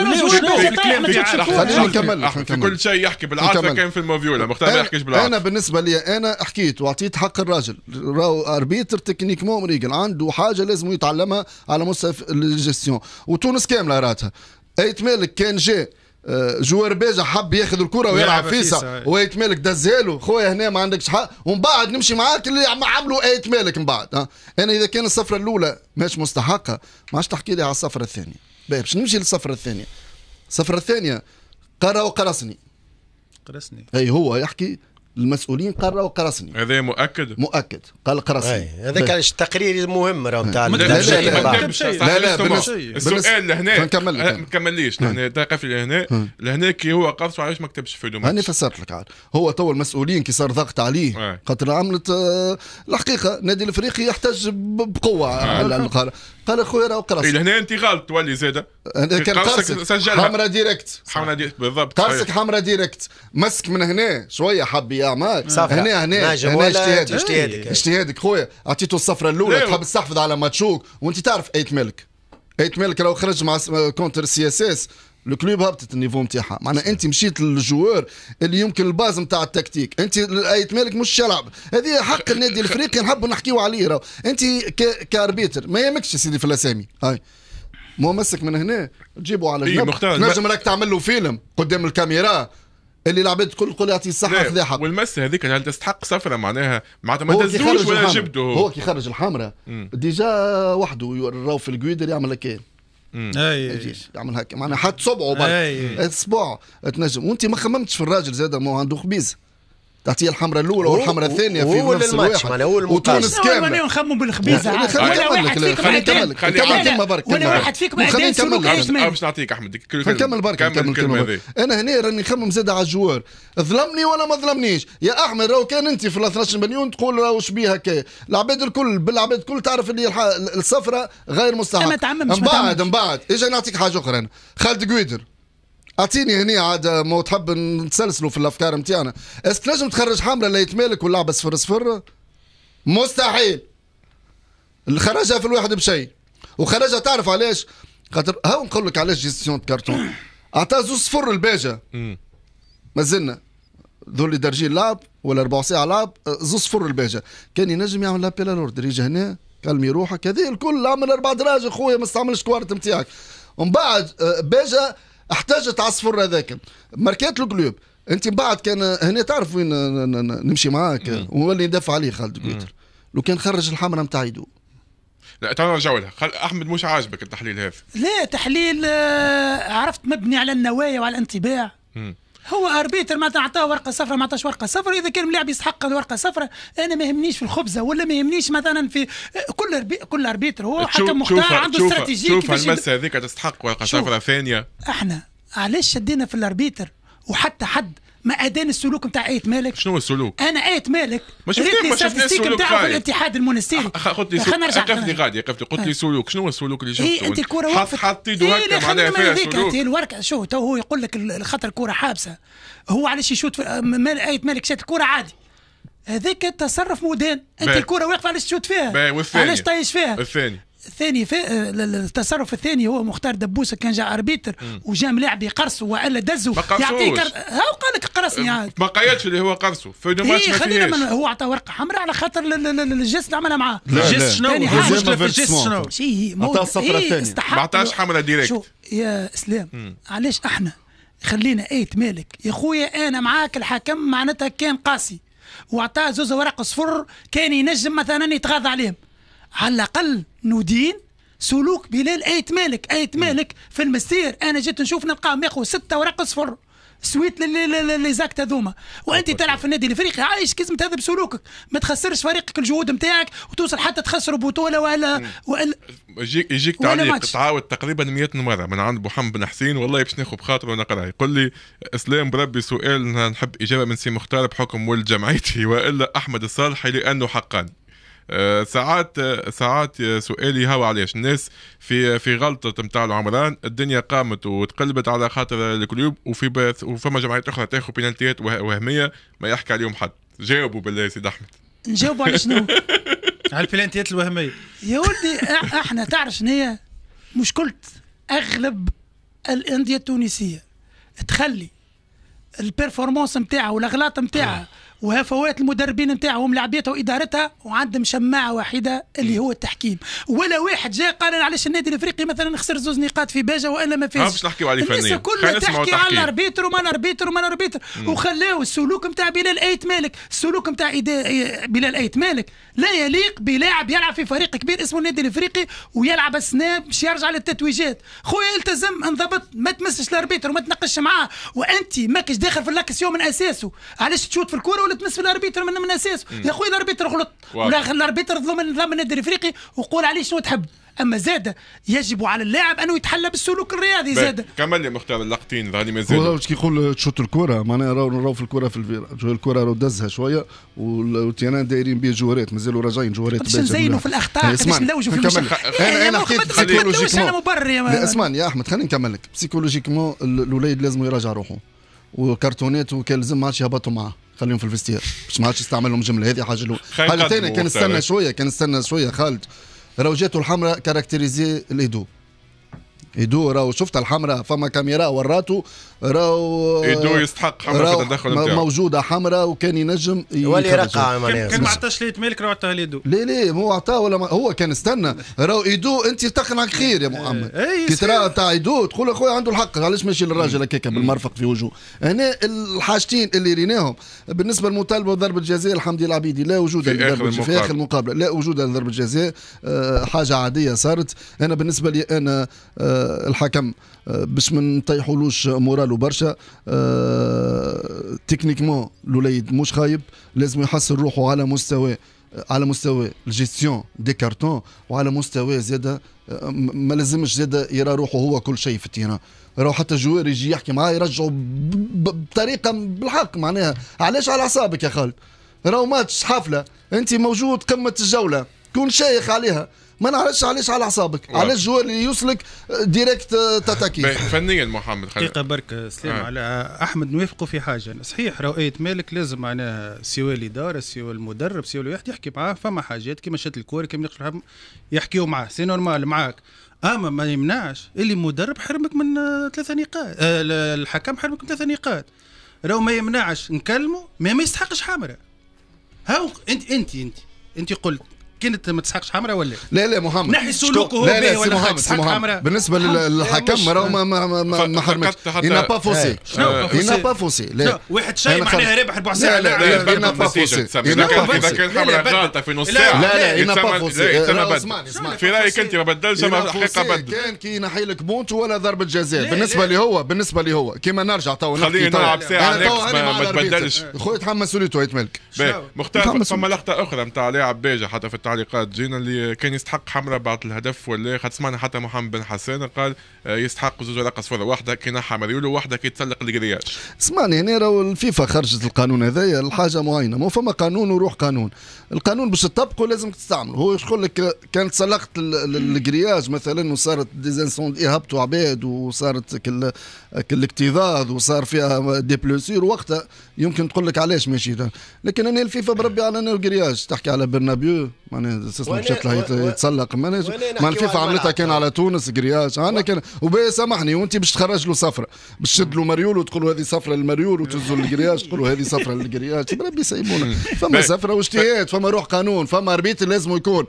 في كل شيء يحكي بالعافيه كان في الموفيولا مختار ما يحكيش بالعافيه انا بالنسبه لي انا حكيت واعطيت حق الراجل راهو اربيتر تكنيك مو ريجل عنده حاجه لازم يتعلمها على مستوى الجستيون وتونس كامله راتها ايت مالك كان جاء آه، جوار باجا حب ياخذ الكره ويلعب فيسا وايت مالك دزاله خويا هنا ما عندكش حق ومن بعد نمشي معاك اللي عملوا ايت مالك من بعد ها انا اذا كان السفره الاولى مش مستحقه ما عادش تحكي لي على السفره الثانيه باهي باش نمشي للسفره الثانيه السفره الثانيه قرا وقرصني قرصني اي هو يحكي المسؤولين قرروا قرصني هذا مؤكد مؤكد قال قرصني هذاك طيب. علاش التقرير المهم راه نتاع ما لا ما كتبش لا لا السؤال لهنا ما نكمليش لهنا تقف لهنا لهنا كي هو قرص علاش ما كتبش في دوماتش انا فسرت لك عاد هو تو المسؤولين كي صار ضغط عليه خاطر عملت آه، الحقيقه نادي الافريقي يحتاج بقوه على قال خويا راه قرصني إيه، لهنا انت غلط تولي زاده كان ترسك سجلها حمرة ديريكت حمرة ديريكت بالضبط قرصك حمرة ديريكت مسك من هنا شويه حب يا ماك هنا هنا هنا اجتهادك إيه، اجتهادك اجتهادك خويا اعطيته الصفرة الأولى إيه. تحب تستحفظ على ماتشوك وأنت تعرف ايت ملك ايت ملك لو خرج مع كونتر سي اس اس لو كلوب هبطت النيفو نتاعها معناها انت مشيت للجوار اللي يمكن الباز نتاع التكتيك انت ايت مالك مش يلعب هذه حق النادي الافريقي نحبوا نحكيو عليه راهو انت كاربيتر ما يهمكش سيدي في الاسامي هاي مسك من هنا تجيبه على جنب إيه نجم راك تعمل له فيلم قدام الكاميرا اللي العباد الكل تقول يعطي الصحه في ضحك والمسه هذيك هل تستحق سفره معناها معناتها ما دزوش ولا جبده هو, كي خرج الحمراء ديجا وحده راهو في القويدر يعمل هكا الجيش يعمل هكا معناها حط صبعه اصبعه تنجم وانت ما خممتش في الراجل زاد ما هو عنده خبيزه تحتيه الحمراء الاولى والحمراء الثانيه في نفس الماتش وتونس كامله نخمموا يعني بالخبيزه ولا واحد كلمه برك ولا واحد فيكم عدل سلوك عثماني باش نعطيك احمد نكمل برك نكمل الكلمه انا هنا راني نخمم زاد على الجوار ظلمني ولا ما ظلمنيش يا احمد راهو كان انت في ال 13 مليون تقول راهو شبيه هكا العباد الكل بالعباد الكل تعرف اللي الصفراء غير مستحق من بعد من بعد اجا نعطيك حاجه اخرى انا خالد قويدر اعطيني هنا عاد ما تحب نتسلسلوا في الافكار نتاعنا اسك تنجم تخرج حمله لا يتمالك واللعبه صفر صفر مستحيل اللي خرجها في الواحد بشيء وخرجها تعرف علاش خاطر هاو نقول لك علاش جيستيون كارتون اعطاه زوز صفر الباجه مازلنا ذول اللي درجين لعب ولا ربع ساعه لعب زوز صفر الباجا كان ينجم يعمل لابيلا لورد يجي هنا كلمي روحك هذه الكل عمل اربع دراج خويا ما استعملش كوارت نتاعك ومن بعد آه، باجه احتاجت عصفور هذاك ماركات القلوب انت بعد كان هنا تعرف وين نمشي معاك ونولي ندافع عليه خالد كويتر لو كان خرج الحمراء نتاع يدو لا تعال نرجعوا لها خل... احمد مش عاجبك التحليل هذا لا تحليل آه، عرفت مبني على النوايا وعلى الانطباع هو اربيتر ما عطاه ورقه صفراء ما عطاش ورقه صفراء اذا كان ملاعب يستحق الورقه صفراء انا ما يهمنيش في الخبزه ولا ما يهمنيش مثلا في كل أربي... كل اربيتر هو حكم مختار عنده استراتيجيه شوف المسه هذيك تستحق ورقه صفراء ثانيه احنا علاش شدينا في الاربيتر وحتى حد ما ادان السلوك نتاع ايت مالك شنو هو السلوك؟ انا ايت مالك ما شفتيه ما شفتش السلوك في الاتحاد المنستيري قلت لي سلوك نرجع غادي قفني قلت لي سلوك شنو هو السلوك اللي شفته؟ إيه انت الكره وقفت حط ايده هكا معناها فيها سلوك الورقه شو تو هو يقول لك خاطر الكره حابسه هو علاش يشوت ايت مالك شات الكره عادي هذاك التصرف مدان انت الكره واقفه علاش تشوت فيها علاش طايش فيها الثاني الثاني آه، التصرف الثاني هو مختار دبوسه كان جا اربيتر وجا ملاعب يقرص والا دزه يعطيه كرت هو قال لك قرصني عاد ما قالش اللي هو قرصه في إيه، ما خلينا من هو عطى ورقه حمراء على خاطر الجست اللي عملها معاه الجست شنو المشكله في الجست شنو شي عطاه الصفره إيه، الثانيه ما عطاش حمراء ديريكت شو يا اسلام علاش احنا خلينا ايت مالك يا خويا انا معاك الحكم معناتها كان قاسي وعطاه زوز ورق صفر كان ينجم مثلا يتغاضى عليهم على الأقل ندين سلوك بلال آية مالك آية مالك في المسير أنا جيت نشوف نلقاه ماخو ستة ورق صفر سويت لي زاكت هذوما وانت تلعب في النادي الافريقي عايش كيزم هذا بسلوكك ما تخسرش فريقك الجهود نتاعك وتوصل حتى تخسر بطوله ولا ولا يجيك يجيك تعليق تعاود تقريبا 100 مره من عند محمد بن حسين والله باش ناخذ بخاطره ونقراه يقول لي اسلام بربي سؤال نحب اجابه من سي مختار بحكم ولد جمعيتي والا احمد الصالحي لانه حقا آه، ساعات آه، ساعات سؤالي هو علاش الناس في في غلطه نتاع العمران الدنيا قامت وتقلبت على خاطر الكلوب وفي وفما جمعيات اخرى تاخذ بينالتيات وهميه ما يحكي عليهم حد جاوبوا بالله يا سيد احمد نجاوبوا على شنو؟ على البلانتيات الوهميه يا ولدي احنا تعرف شنو هي مشكله اغلب الانديه التونسيه تخلي البيرفورمانس نتاعها والاغلاط نتاعها آه. وها فوات المدربين نتاعهم لعبيتها وادارتها وعندهم شماعه واحده اللي هو التحكيم ولا واحد جاء قال علاش النادي الافريقي مثلا خسر زوز نقاط في باجه وانا ما فيش نحكيو عليه فنيا كلها تحكي على الاربيتر وما الاربيتر وما الاربيتر وخلاو السلوك نتاع بلال ايت مالك السلوك نتاع بلال ايت مالك لا يليق بلاعب يلعب في فريق كبير اسمه النادي الافريقي ويلعب السناب باش يرجع للتتويجات خويا التزم انضبط ما تمسش الاربيتر وما تنقش معاه وانت ماكش داخل في اللاكس من اساسه علاش تشوت في الكوره ولا تمس في الاربيتر من من اساس يا خويا الاربيتر غلط الاربيتر ظلم ظلم الدوري الافريقي وقول عليه شنو تحب اما زاد يجب على اللاعب انه يتحلى بالسلوك الرياضي زاد كمل لي مختار اللقطين ظهرني مازال هو كي يقول تشوت الكره معناها راهو راهو في الكره في الكره راهو دزها شويه والتيران دايرين به جوهرات مازالوا راجعين جوهرات باش نزينوا في الاخطاء إيه، باش نلوجوا في المشكل انا إيه، مبرر يا اسمعني يا احمد خليني نكمل لك بسيكولوجيكمون الوليد لازم يراجع روحه وكرتونات وكان لازم ما عادش يهبطوا معاه خليهم في الفستير باش ما عادش يستعملهم جمله هذه حاجه الاولى حاجه ثانيه كان استنى شويه كان استنى شويه خالد روجاته الحمراء كاركتيريزي الايدو راهو شفت الحمراء فما كاميرا وراتو راهو ايدو يستحق حمراء في التدخل نتاعو موجوده حمراء وكان ينجم يولي رقع كان ما عطاش ليت مالك راهو عطاها ليدو لا لا هو عطاه ولا هو كان استنى راهو ايدو انت تقنعك خير يا محمد إيه، إيه، كي ترى إيه. تاع ايدو تقول اخويا عنده الحق علاش ماشي للراجل هكاك بالمرفق في وجهه هنا الحاجتين اللي ريناهم بالنسبه للمطالبه بضربه الحمد لله عبيدي لا وجود في, اخر في اخر المقابله لا وجود لضربه الجزاء آه، حاجه عاديه صارت انا بالنسبه لي انا آه، الحكم باش ما نطيحولوش مورالو برشا تكنيكمون آه، الوليد مش خايب لازم يحصل روحه على مستوى على مستوى الجيستيون دي كارتون وعلى مستوى زاده ما لازمش زاده يرى روحه هو كل شيء في التيران راهو حتى الجوار يجي يحكي معاه يرجعه بطريقه بالحق معناها علاش على اعصابك يا خالد راهو ماتش حفله انت موجود قمه الجوله كون شايخ عليها ما نعرفش علاش على اعصابك علاش جوار اللي يوصلك ديريكت تاتاكي فنيا محمد خليل دقيقه برك سلام آه. على احمد نوافقه في حاجه صحيح رؤيه مالك لازم معناها سواء الاداره سواء المدرب سواء الواحد يحكي معاه فما حاجات كيما شات الكوره كيما يحكيوا معاه سي نورمال معاك اما ما يمنعش اللي مدرب حرمك من ثلاثه نقاط آه، الحكم حرمك من ثلاثه نقاط راهو ما يمنعش نكلمه ما يستحقش حمره هاو انت انت انت انت قلت كانت ما تسحقش حمراء ولا لا لا محمد نحي سلوكه هو بيه ولا تسحق حمراء بالنسبه للحكم راه ما ما ما, ما حرمش اي با فوسي اي با فوسي لا واحد شيء معناها ربح ربع ساعه لا لا اي با فوسي ينا با فوسي اذا كان حمراء غلطه في نص ساعه لا لا اي با فوسي اسمعني اسمعني في رايك انت ما بدلش ما الحقيقه بدل كان كي نحي لك بونت ولا ضربه جزاء بالنسبه لي هو بالنسبه لي هو كيما نرجع تو خليني نلعب ساعه ما تبدلش خويا تحمل سوليتو يتملك مختار ثم لقطه اخرى نتاع لاعب بيجا حتى في تعليقات جينا اللي كان يستحق حمراء بعد الهدف ولا خاطر سمعنا حتى محمد بن حسان قال آه، يستحق زوج رقص فورا واحده كي نحى مريولو واحده كي تسلق الكرياج سمعني هنا راهو الفيفا خرجت القانون هذايا الحاجه معينه مو فما قانون وروح قانون القانون باش تطبقه لازم تستعمله هو يقول لك كانت سلقت الكرياج مثلا وصارت ديزانسون هبطوا عباد وصارت الاكتظاظ وصار فيها دي بلوسير وقتها يمكن تقول لك علاش ماشي لكن انا الفيفا بربي على نو كرياج تحكي على برنابيو معناها مشات لها يتسلق معناها الفيفا عملتها كان على تونس كرياج انا كان وباهي سامحني وانت باش تخرج له صفرة باش تشد له مريول وتقول هذه صفرة للمريول وتهزوا الكرياج تقول هذه صفرة للكرياج بربي سيبونا فما صفرة واجتهاد فما روح قانون فما ربيت لازم يكون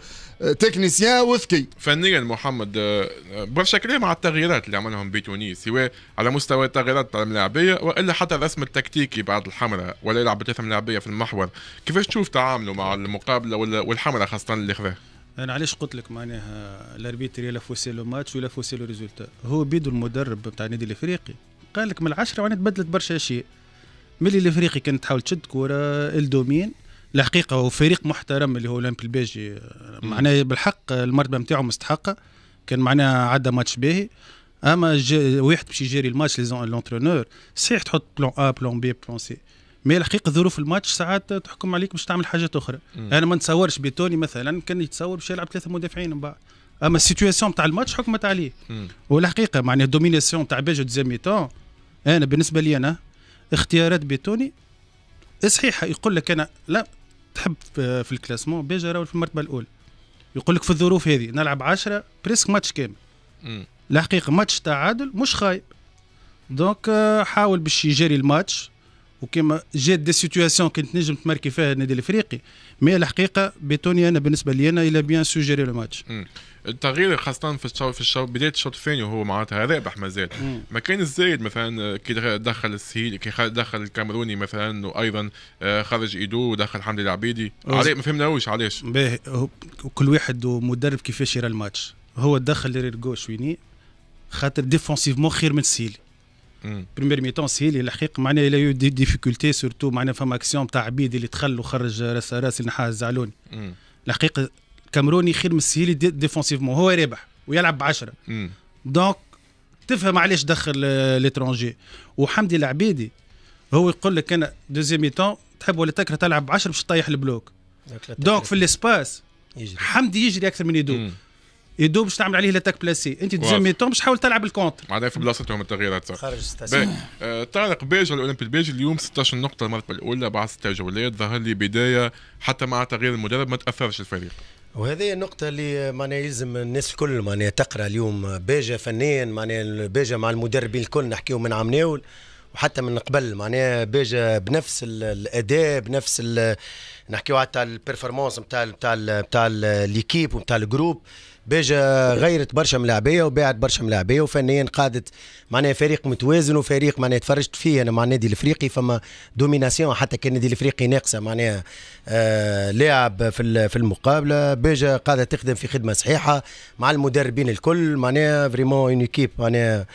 تكنيسيان وذكي فنيا محمد آه، برشا كلام على التغييرات اللي عملهم بتونس سواء على مستوى التغييرات بتاع الملاعبيه والا حتى الرسم التكتيكي بعد الحمراء ولا يلعب بثلاثه ملاعبيه في المحور كيفاش تشوف تعامله مع المقابله والحمراء خاصه اللي خذاه انا علاش قلت لك معناها الاربيتر لا فوسي لو ماتش ولا فوسي لو ريزولتا هو بيدو المدرب بتاع النادي الافريقي قال لك من العشره وانا تبدلت برشا اشياء ملي الافريقي كانت تحاول تشد كوره الدومين الحقيقه هو فريق محترم اللي هو اولمبي البيجي معناه بالحق المرتبه نتاعو مستحقه كان معناها عدى ماتش باهي اما واحد باش يجري الماتش لونترونور صحيح تحط بلان ا بلان بي بلان سي مي الحقيقه ظروف الماتش ساعات تحكم عليك باش تعمل حاجات اخرى انا ما نتصورش بيتوني مثلا كان يتصور باش يلعب ثلاثه مدافعين من بعد اما السيتياسيون تاع الماتش حكمت عليه والحقيقه معناها الدوميناسيون تاع باجو دوزيام تون انا بالنسبه لي انا اختيارات بيتوني صحيحه يقول لك انا لا تحب في الكلاسمون بيجا راهو في المرتبه الاولى يقول لك في الظروف هذه نلعب 10 بريسك ماتش كامل الحقيقه ماتش تعادل مش خايب دونك euh, حاول باش يجري الماتش وكما جات دي سيتوياسيون كنت نجم تماركي فيها النادي الافريقي مي الحقيقه بيتوني انا بالنسبه لي انا الى بيان سوجيري الماتش التغيير خاصة في الشوط في الشوط بداية الشوط الثاني وهو معناتها رابح مازال ما كان الزايد مثلا آه، كي دخل السهيل كي دخل الكاميروني مثلا وايضا آه، خرج ايدو ودخل حمدي العبيدي علي ما فهمناوش علاش باهي كل واحد ومدرب كيفاش يرى الماتش هو دخل جوش ويني خاطر ديفونسيفمون خير من سيلي بريمير ميتون سيلي الحقيقه معناها الا يو دي ديفيكولتي سورتو معناها فما اكسيون تاع عبيد اللي دخل وخرج راس راس النحاس الزعلوني الحقيقه كامروني خير من سيلي ديفونسيفمون هو رابح ويلعب بعشرة دونك تفهم علاش دخل ليترونجي وحمدي العبيدي هو يقول لك انا دوزيام ميتون تحب ولا تكره تلعب بعشرة باش تطيح البلوك دونك في الاسباس حمدي يجري اكثر من يدوب يدوب باش تعمل عليه لاتاك بلاسي انت دوزيام تون باش تحاول تلعب الكونتر معناها في بلاصتهم التغييرات خارج باهي آه، طارق باجي الاولمبي الباجي اليوم 16 نقطه المرتبه الاولى بعد ست جولات ظهر لي بدايه حتى مع تغيير المدرب ما تاثرش الفريق وهذه النقطة اللي معناها يلزم الناس الكل معناها تقرا اليوم باجا فنيا معناها باجا مع المدربين الكل نحكيو من عمناول وحتى من قبل معناها باجا بنفس الأداء بنفس نحكيو حتى البرفورمانس نتاع نتاع نتاع ليكيب ونتاع الجروب بيجا غيرت برشا ملاعبيه وباعت برشا ملاعبيه وفنيا قادت معناها فريق متوازن وفريق معناها تفرجت فيه انا مع النادي الافريقي فما دوميناسيون حتى كان النادي الافريقي ناقصه معناها آه لاعب في في المقابله بيجا قاعده تخدم في خدمه صحيحه مع المدربين الكل معناها فريمون اون ايكيب معناها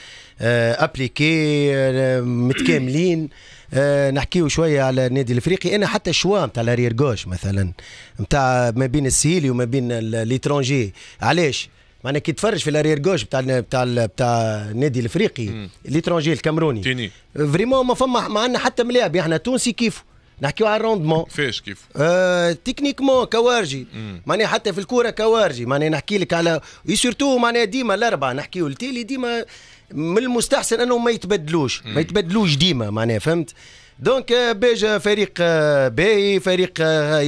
آه ابليكي آه متكاملين نحكيه آه، نحكيو شويه على النادي الافريقي انا حتى الشوا نتاع الارير جوش مثلا نتاع ما بين السهيلي وما بين ليترونجي علاش معنا كي تفرج في الارير جوش بتاع بتاع بتاع النادي الافريقي ليترونجي الكامروني فريمون ما فما ما عندنا حتى ملاعب احنا تونسي كيفه نحكيو على الروندمون كيفاش كيف آه تكنيكمون كوارجي معناها حتى في الكوره كوارجي معناها نحكي لك على سورتو معناها ديما الاربعه نحكيو التالي ديما من المستحسن انهم ما يتبدلوش ما يتبدلوش ديما معناها فهمت آه، دونك آه، باج آه، فريق آه، باهي فريق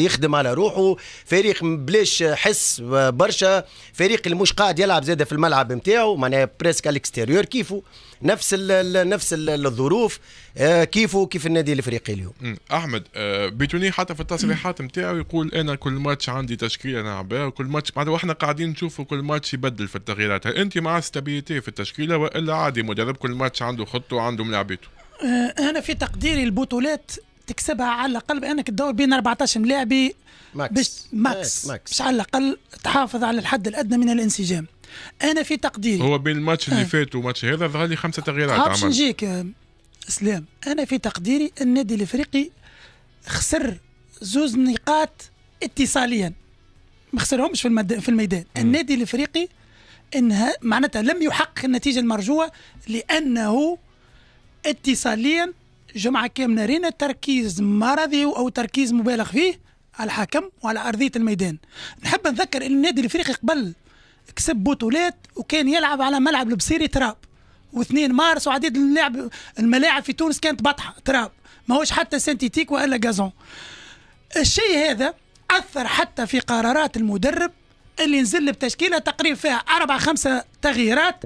يخدم على روحه فريق بلاش حس برشا فريق اللي مش قاعد يلعب زاده في الملعب نتاعو معناها بريسك على الاكستيريور كيفو نفس الـ نفس الـ الظروف كيفو كيف النادي الافريقي اليوم احمد بيتوني حتى في التصريحات نتاعو يقول انا كل ماتش عندي تشكيله نلعبها وكل ماتش معناتها واحنا قاعدين نشوفوا كل ماتش يبدل في التغييرات انت مع استابيليتي في التشكيله والا عادي مدرب كل ماتش عنده خطه وعنده ملاعبيته آه، انا في تقديري البطولات تكسبها على الاقل بانك تدور بين 14 لاعب ماكس ماكس, إيه، ماكس. باش على الاقل تحافظ على الحد الادنى من الانسجام انا في تقديري هو بين الماتش اللي آه. فات والماتش هذا ظهر لي خمسه تغييرات عمل نجيك اسلام آه، انا في تقديري النادي الافريقي خسر زوز نقاط اتصاليا ما خسرهمش في, المد... في الميدان م. النادي الافريقي انها معناتها لم يحقق النتيجه المرجوه لانه اتصاليا جمعة كاملة رينا تركيز مرضي أو تركيز مبالغ فيه على الحكم وعلى أرضية الميدان نحب نذكر أن النادي الإفريقي قبل كسب بطولات وكان يلعب على ملعب البصيري تراب واثنين مارس وعديد اللعب الملاعب في تونس كانت بطحة تراب ما هوش حتى سنتيتيك ولا جازون الشيء هذا أثر حتى في قرارات المدرب اللي نزل بتشكيله تقريبا فيها أربع خمسة تغييرات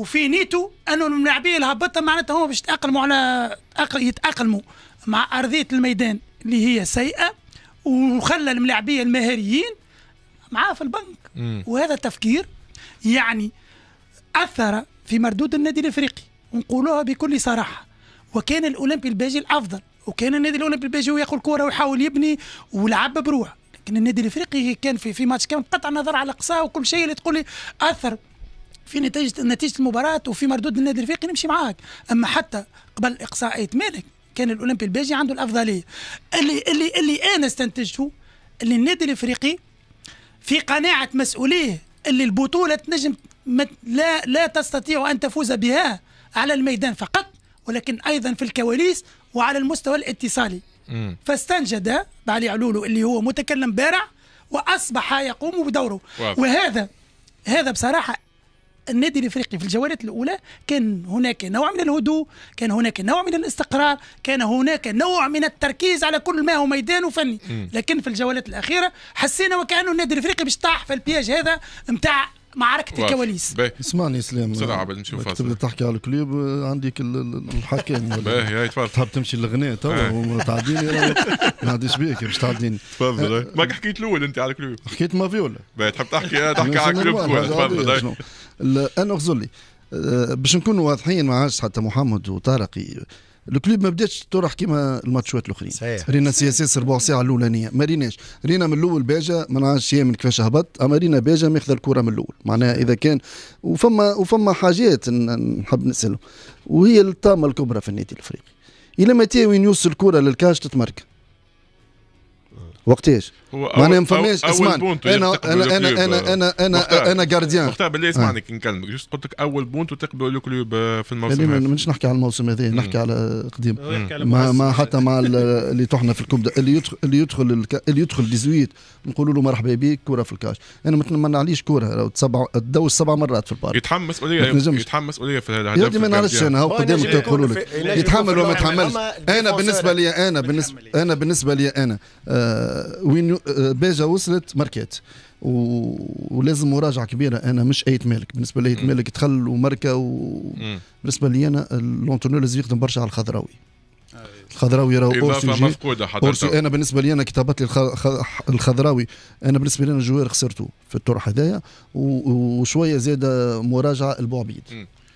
وفي نيتو انه الملاعبيه اللي هبطت معناتها هما باش يتاقلموا على يتاقلموا مع ارضيه الميدان اللي هي سيئه وخلى الملاعبيه المهاريين معاه في البنك مم. وهذا تفكير يعني اثر في مردود النادي الافريقي ونقولوها بكل صراحه وكان الاولمبي الباجي الافضل وكان النادي الاولمبي الباجي هو ياخذ الكره ويحاول يبني ولعب بروح لكن النادي الافريقي كان في في ماتش كان قطع نظر على قصاه وكل شيء اللي تقول لي اثر في نتيجه نتيجه المباراه وفي مردود النادي الافريقي نمشي معاك اما حتى قبل اقصائيه مالك كان الاولمبي البيجي عنده الافضليه اللي اللي اللي انا استنتجته اللي النادي الافريقي في قناعه مسؤوليه اللي البطوله تنجم لا لا تستطيع ان تفوز بها على الميدان فقط ولكن ايضا في الكواليس وعلى المستوى الاتصالي فاستنجد بعلي علولو اللي هو متكلم بارع واصبح يقوم بدوره واضح. وهذا هذا بصراحه النادي الافريقي في الجولات الاولى كان هناك نوع من الهدوء كان هناك نوع من الاستقرار كان هناك نوع من التركيز على كل ما هو ميدان وفني لكن في الجولات الاخيره حسينا وكانه النادي الافريقي باش طاح في البياج هذا نتاع معركه الكواليس اسمعني سلام بسرعه قبل نشوف فاصل تبدا تحكي على الكليب عندك الحكام باهي هاي تفضل تحب تمشي للغناء تو تعديني ما عنديش بيك باش تعديني تفضل أه، ماك حكيت الاول انت على الكليب حكيت ما فيولا تحب تحكي تحكي على الكليب تفضل انا غزولي أه، باش نكونوا واضحين ما عادش حتى محمد وطارق الكلوب ما بداتش تروح كيما الماتشات الاخرين رينا سي اس اس ربع ساعه الاولانيه ما ريناش رينا من الاول باجا ما نعرفش من كيفاش هبط اما رينا باجا ماخذ الكره من الاول معناها اذا كان وفما وفما حاجات نحب نسالهم وهي الطامه الكبرى في النادي الافريقي الى متى وين يوصل الكره للكاش تتمركز وقتاش هو ما انا مفماش انا انا انا انا انا انا انا جارديان مختار بالله آه. اسمعني كي نكلمك جست قلت لك اول بونت وتقبل لو كلوب في الموسم يعني هذا مانيش نحكي على الموسم هذا نحكي على قديم ما, ما حتى مع اللي طحنا في الكوب اللي يدخل اللي يدخل اللي يدخل 18 نقول له مرحبا بك كره في الكاش انا ما نعليش كره تسبع تدوز سبع مرات في البارك يتحمل مسؤوليه يتحمل مسؤوليه في هذا يا ما نعرفش انا هو قدامك يقولوا لك يتحمل وما يتحملش انا بالنسبه لي انا بالنسبه انا بالنسبه لي انا آه، وين آه، باجا وصلت ماركات ولازم مراجعه كبيره انا مش ايت مالك بالنسبه لي مالك دخل وماركه بالنسبة لي انا لونتونيو لازم يخدم برشا على الخضراوي أيوة. الخضراوي راهو اضافه مفقوده حضرتك انا بالنسبه لي انا كتابات لي الخضراوي انا بالنسبه لي انا جوير خسرته في الطرح هذايا وشويه زاده مراجعه البوعبيد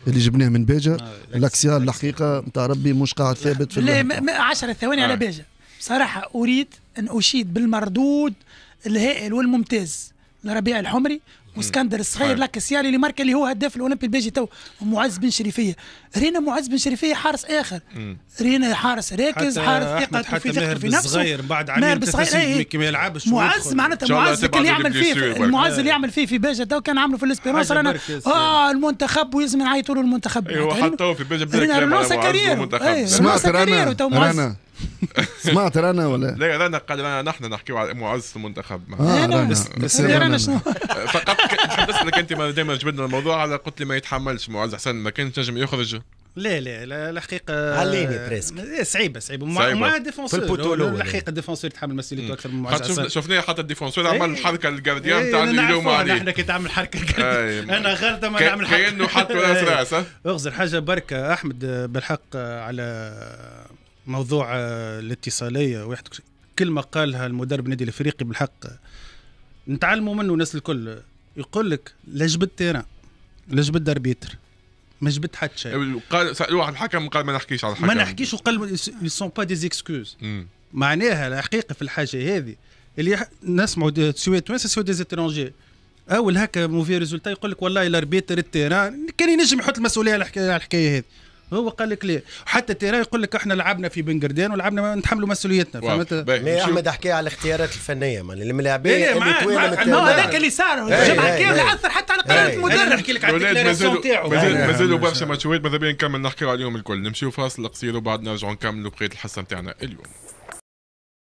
اللي جبناه من باجا أيوة. لاكسيال الحقيقه نتاع ربي مش قاعد ثابت في لا 10 ثواني على آه. باجا صراحة أريد أن أشيد بالمردود الهائل والممتاز لربيع الحمري واسكندر الصغير لاكسيالي اللي ماركا اللي هو هداف الاولمبي البيجي تو ومعز بن شريفيه رينا معز بن شريفيه حارس اخر رينا حارس راكز حارس ثقه في ثقه في نفسه صغير بعد عام إيه، ما يلعبش معز معناتها معز اللي يعمل فيه معز اللي يعمل فيه في بيجا تو كان عامله في الاسبيرونس رانا اه المنتخب ولازم نعيطوا له المنتخب ايوه حطوه في بيجا بيجا رونوسا كاريرو أيوة، رونوسا كاريرو تو معز سمعت رنا ولا لا رنا قال رنا نحن نحكيو على معز المنتخب آه رنا بس رنا شنو فقط بس انك انت دائما جبدنا الموضوع على قلت لي ما يتحملش معز حسن ما كانش نجم يخرج لا لا الحقيقه عليني بريسك إيه، صعيبه صعيبه مع ديفونسور الحقيقه الديفونسور يتحمل مسؤوليته اكثر من معز حسن شفنا حتى الديفونسور عمل الحركه إيه. الجارديان إيه، تاع اليوم عليه احنا كي تعمل حركه انا غلطه ما نعمل حركه كانه حط راس راس اغزر حاجه بركه احمد بالحق على موضوع آه، الاتصاليه واحد كلمه قالها المدرب النادي الافريقي بالحق نتعلموا منه الناس الكل يقول لك لا جبت تيران لا جبت اربيتر ما جبت حتى شيء أيوة، قال واحد الحكم قال ما نحكيش على الحكم ما نحكيش وقال سون با دي اكسكوز معناها الحقيقه في الحاجه هذه اللي نسمعوا توانسه تونس دي زيترونجي اول هكا موفي ريزولتا يقول لك والله الاربيتر التيران كان ينجم يحط المسؤوليه على الحكايه هذه هو قال لك ليه حتى تيرا يقول لك احنا لعبنا في بنجردين ولعبنا ولعبنا نتحملوا مسؤوليتنا فهمت مي احمد احكي على الاختيارات الفنيه إيه، إيه، من الملاعبين اللي طويله ما هذاك اللي صار جمع إيه، كامله اثر حتى على قرار المدرب احكي لك على الديكلاراسيون تاعو مازالوا برشا ماتشات ماذا بيا نكمل نحكيو عليهم الكل نمشيو فاصل قصير وبعد نرجعوا نكملوا بقيه الحصه نتاعنا اليوم